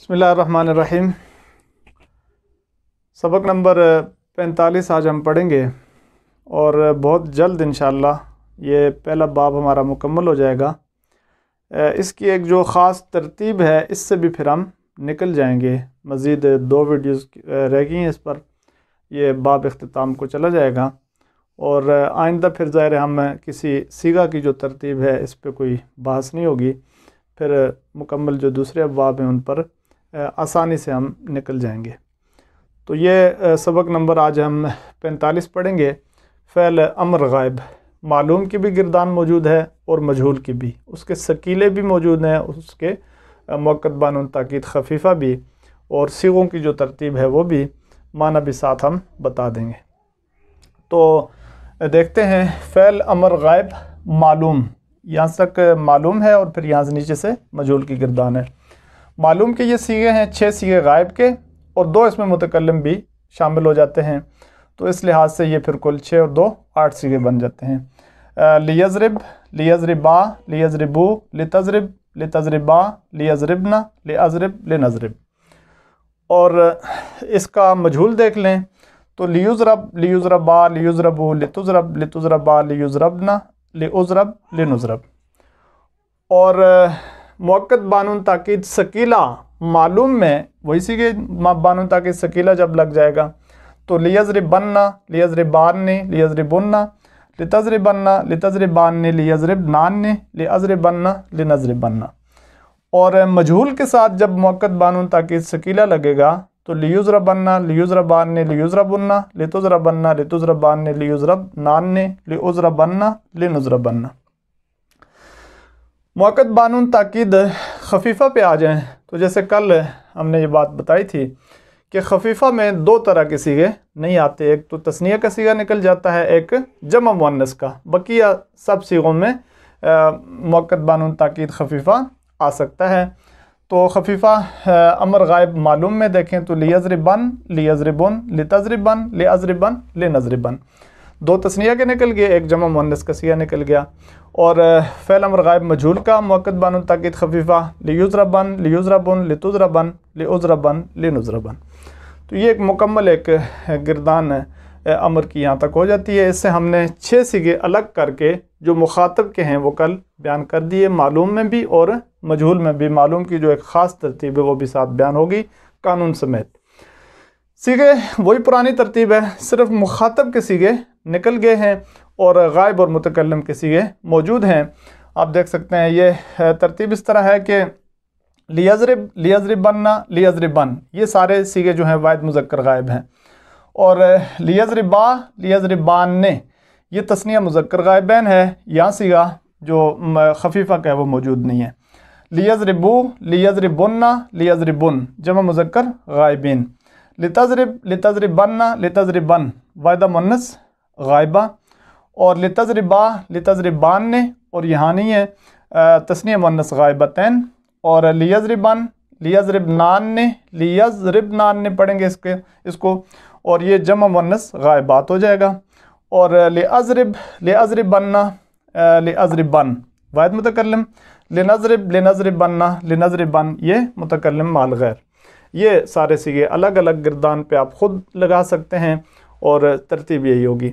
बसमीम सबक नंबर पैंतालीस आज हम पढ़ेंगे और बहुत जल्द इन ये पहला बाब हमारा मुकम्मल हो जाएगा इसकी एक जो ख़ास तरतीब है इससे भी फिर हम निकल जाएंगे मज़ीद दो वीडियोस रह गई हैं इस पर यह बाब अख्ताम को चला जाएगा और आइंदा फिर ज़ाहिर हम किसी सीगा की जो तरतीब है इस पर कोई बहस नहीं होगी फिर मुकम्मल जो दूसरे अबाब हैं उन पर आसानी से हम निकल जाएंगे तो ये सबक नंबर आज हम 45 पढ़ेंगे फ़ैल अमर गायब मालूम की भी गिरदान मौजूद है और मजहूल की भी उसके शकीले भी मौजूद हैं उसके मौक़बान ताक़द खफीफ़ा भी और सिगों की जो तरतीब है वो भी माना भी साथ हम बता देंगे तो देखते हैं फ़ैल अमर गायब मालूम यहाँ तक मालूम है और फिर यहाँ से नीचे से मजहूल की गिरदान है मालूम कि ये सीगे हैं छः सीगे गायब के और दो इसमें मुतकलम भी शामिल हो जाते हैं तो इस लिहाज से ये फिर कुल छः और दो आठ सीगे बन जाते हैं लियजरब लियजरबा लियजरबू लतजरब लतजरबा लियजरबना लजरब लनजरब और इसका मजहूल देख लें तो लियुजरब लियुजरबा लियुजरबू लतजरब लतजरबा लियुजरबना लजरब लनजरब और मौकत बानून ताक़द शकीला मालूम में वैसी के बानून ताकि शकीला जब लग जाएगा तो लियजर बनना लियजर बानने लियजर बुनना लितजर बनना लितजर बानने लियजर नानने लियजर बनना लिनजर बनना और मजहूल के साथ जब मौकत बानून ताक़द शकीला लगेगा तो लियुजरा बनना लियुजरा बानने लियुजरा बुनना लितुजरा बनना लितुजरा बानने लियुजरा नानने लिउजरा बनना लिनुजरा बनना मौकद बानून ताकीद खफीफ़ा पे आ जाएँ तो जैसे कल हमने ये बात बताई थी कि खफीफ़ा में दो तरह के सीगे नहीं आते एक तो तस्निया का सीगा निकल जाता है एक जमा मुनस का बकिया सब सीगों में मौकद बानून ताकीद खफीफ़ा आ सकता है तो खफीफ़ा अमर गायब मालूम में देखें तो लिया लियज़रिबन लियज़रिबन लितज़रिबन लिअज़रिबन नज़रिबन दो तस्निया के निकल गए एक जमा मुनस कसिया निकल गया और फ़ैल अमर गायब मजूल का मौक़द बन ताकि खफीफ़ा बन लियुज़रबन बन लिउज़रबन बन तो ये एक मुकम्मल एक गिरदान अमर की यहाँ तक हो जाती है इससे हमने छः सिगे अलग करके जो मुखातब के हैं वो कल बयान कर दिए मालूम में भी और मजहूल में भी मालूम की जो एक ख़ास तरतीब है वो भी साथ बयान होगी कानून समेत सीगे वही पुरानी तरतीब है सिर्फ मुखातब के सीगे निकल गए हैं और गायब और मुतकलम के सीगे मौजूद हैं आप देख सकते हैं ये तरतीब इस तरह है कि लियाजरब लियाजरब बन ये सारे सीगे जो हैं वायद मुजक्र गायब हैं और लियाजरबा लियाजरबान ने ये तस्निया मुजक्र गायबैन है यहाँ सीगा जो खफीफा का है वो मौजूद नहीं है लियाजरबू लियाजरबन्ना लियाजरबन जमा मुजक्र गायबिन लतजरब लतजरबन्ना लतजरबन वायदा मुन्नस गायबा और लतजरबा लतजरबान ने और यहाँ नहीं है तस्निया मुन्नस गायबतैन और लियजरबन लियजरबनान ने लियजरबनान ने पढ़ेंगे इसके इसको और ये जमा मुन्नस गायबात हो जाएगा और लजरब लजरबन्ना लजरबन वायद मुतकलम लनजरब लनजरबन्ना लनजरबन ये मुतकलम मालगैर ये सारे सिक्के अलग अलग गिरदान पे आप ख़ुद लगा सकते हैं और तरतीब यही होगी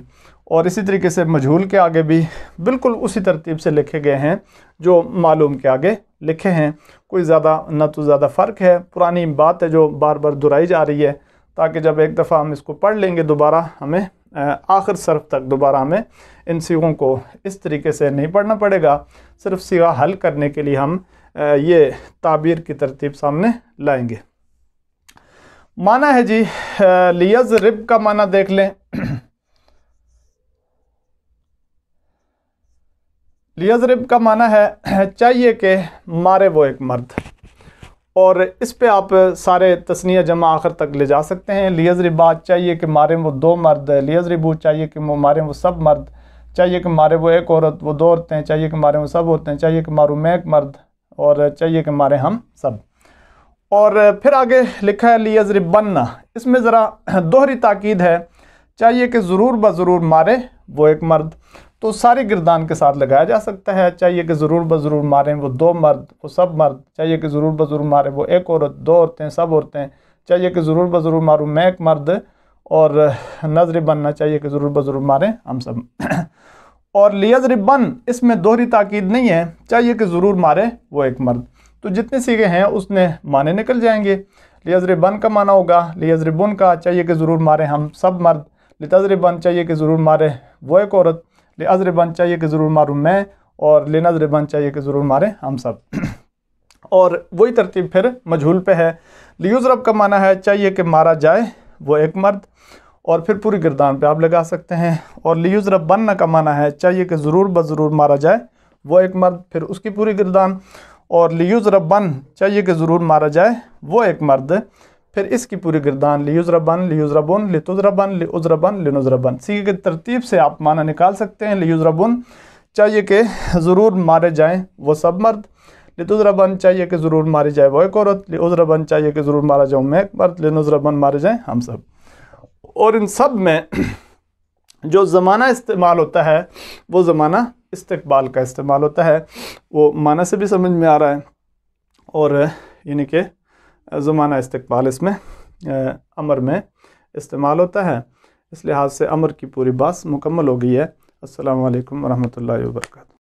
और इसी तरीके से मझूल के आगे भी बिल्कुल उसी तरतीब से लिखे गए हैं जो मालूम के आगे लिखे हैं कोई ज़्यादा न तो ज़्यादा फ़र्क है पुरानी बात है जो बार बार दोहराई जा रही है ताकि जब एक दफ़ा हम इसको पढ़ लेंगे दोबारा हमें आखिर सरफ तक दोबारा हमें इन सीगों को इस तरीके से नहीं पढ़ना पड़ेगा सिर्फ सीगा हल करने के लिए हम ये ताबीर की तरतीब सामने लाएंगे माना है जी लियज रिब का माना देख लें लियज रिब का माना है चाहिए कि मारे वो एक मर्द और इस पे आप सारे तस्निया जमा आखिर तक ले जा सकते हैं लियज रिबाज चाहिए कि मारे वो दो मर्द लियज रिबू चाहिए कि वो मारे वो सब मर्द चाहिए कि मारे वो एक औरत वो दो औरतें चाहिए कि मारे वो सब औरतें चाहिए कि मारूँ मैं एक मर्द और चाहिए कि मारे हम सब और फिर आगे लिखा है लियज बनना इसमें ज़रा दोहरी ताकीद है चाहिए कि ज़रूर ब ज़रूर मारे वो एक मर्द तो सारी गिरदान के साथ लगाया जा सकता है चाहिए कि ज़रूर ब ज़रूर मारें वो दो मर्द वो सब मर्द चाहिए कि ज़रूर ब ज़रूर मारें वो एक औरत दो औरतें सब औरतें चाहिए कि ज़रूर ब ज़रूर मारूँ मैं एक मर्द और नजर बनना चाहिए कि ज़रूर ब ज़रूर मारें हम सब और लियज बन इसमें दोहरी ताकीद नहीं है चाहिए कि ज़रूर मारे वो एक मर्द तो जितने सीखे हैं उसने माने निकल जाएंगे बन का माना होगा बुन का चाहिए कि ज़रूर मारे हम सब मर्द बन चाहिए कि ज़रूर मारे वो एक औरत बन चाहिए कि ज़रूर मारूँ मैं और बन चाहिए कि ज़रूर मारे हम सब और वही तरतीब फिर मजहूल पर है रब का माना है चाहिए कि मारा जाए वो एक मर्द और फिर पूरी गिरदान पर आप लगा सकते हैं और लियूज़रब बनना का माना है चाहिए कि ज़रूर ब ज़रूर मारा जाए वो एक मर्द फिर उसकी पूरी गिरदान और लियूज़ रबन चाहिए कि ज़रूर मारा जाए वो एक मर्द फिर इसकी पूरी गिरदान लियूज़ रबन लियूज़ रबन लितुज़ रबन लिउज़ रबन लिनुज़ रबन सी के तरतीब से आप माना निकाल सकते हैं लियूज़ रबन चाहिए कि ज़रूर मारे जाएँ वो सब मर्द लितुज़रबन चाहिए कि ज़रूर मारी जाए वो एक औरत लिउज़रबन चाहिए कि ज़रूर मारा जाऊँ मैं एक मर्द लिनुज़रबन मारे जाएँ हम सब और इन सब में जो ज़माना इस्तेमाल होता है वो ज़माना इस्तबाल का इस्तेमाल होता है वो माना से भी समझ में आ रहा है और यानी कि ज़माना इस्तबाल इसमें अमर में इस्तेमाल होता है इस लिहाज से अमर की पूरी बात मुकम्मल हो गई है असल वरहमल वर्का